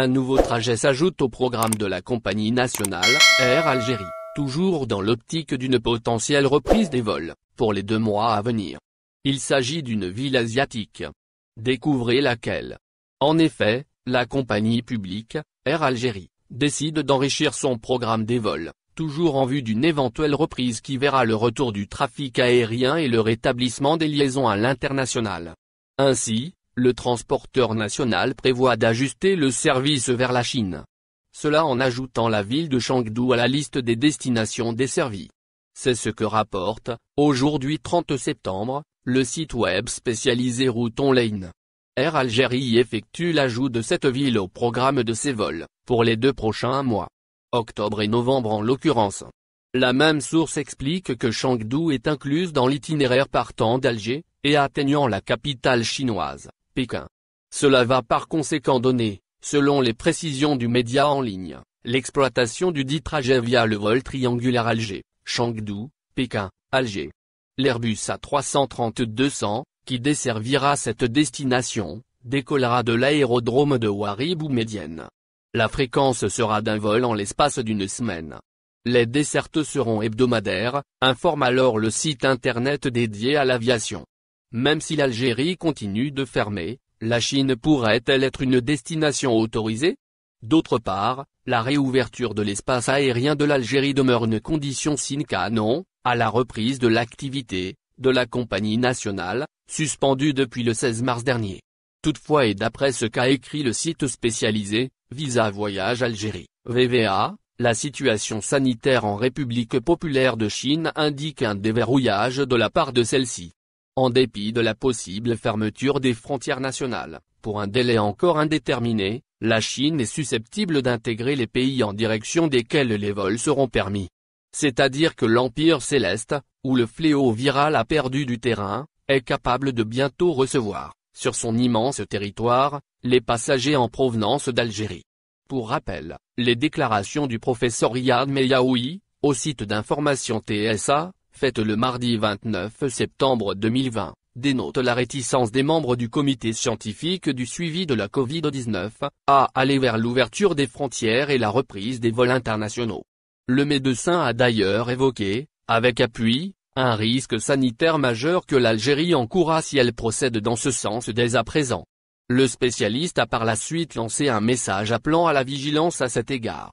Un nouveau trajet s'ajoute au programme de la compagnie nationale, Air Algérie, toujours dans l'optique d'une potentielle reprise des vols, pour les deux mois à venir. Il s'agit d'une ville asiatique. Découvrez laquelle. En effet, la compagnie publique, Air Algérie, décide d'enrichir son programme des vols, toujours en vue d'une éventuelle reprise qui verra le retour du trafic aérien et le rétablissement des liaisons à l'international. Ainsi, le transporteur national prévoit d'ajuster le service vers la Chine. Cela en ajoutant la ville de Chengdu à la liste des destinations desservies. C'est ce que rapporte, aujourd'hui 30 septembre, le site web spécialisé Routon Lane. Air Algérie effectue l'ajout de cette ville au programme de ses vols, pour les deux prochains mois. Octobre et novembre en l'occurrence. La même source explique que Chengdu est incluse dans l'itinéraire partant d'Alger, et atteignant la capitale chinoise. Pékin. Cela va par conséquent donner, selon les précisions du média en ligne, l'exploitation du dit trajet via le vol triangulaire Alger, Chengdu, Pékin, Alger. L'Airbus A330-200, qui desservira cette destination, décollera de l'aérodrome de Warib ou Médienne. La fréquence sera d'un vol en l'espace d'une semaine. Les dessertes seront hebdomadaires, informe alors le site internet dédié à l'aviation. Même si l'Algérie continue de fermer, la Chine pourrait-elle être une destination autorisée D'autre part, la réouverture de l'espace aérien de l'Algérie demeure une condition sine qua non, à la reprise de l'activité, de la compagnie nationale, suspendue depuis le 16 mars dernier. Toutefois et d'après ce qu'a écrit le site spécialisé, Visa Voyage Algérie, VVA, la situation sanitaire en République populaire de Chine indique un déverrouillage de la part de celle-ci en dépit de la possible fermeture des frontières nationales, pour un délai encore indéterminé, la Chine est susceptible d'intégrer les pays en direction desquels les vols seront permis. C'est-à-dire que l'Empire céleste, où le fléau viral a perdu du terrain, est capable de bientôt recevoir, sur son immense territoire, les passagers en provenance d'Algérie. Pour rappel, les déclarations du professeur Yad Meyaoui, au site d'information TSA, faite le mardi 29 septembre 2020, dénote la réticence des membres du comité scientifique du suivi de la Covid-19, à aller vers l'ouverture des frontières et la reprise des vols internationaux. Le médecin a d'ailleurs évoqué, avec appui, un risque sanitaire majeur que l'Algérie encourra si elle procède dans ce sens dès à présent. Le spécialiste a par la suite lancé un message appelant à la vigilance à cet égard.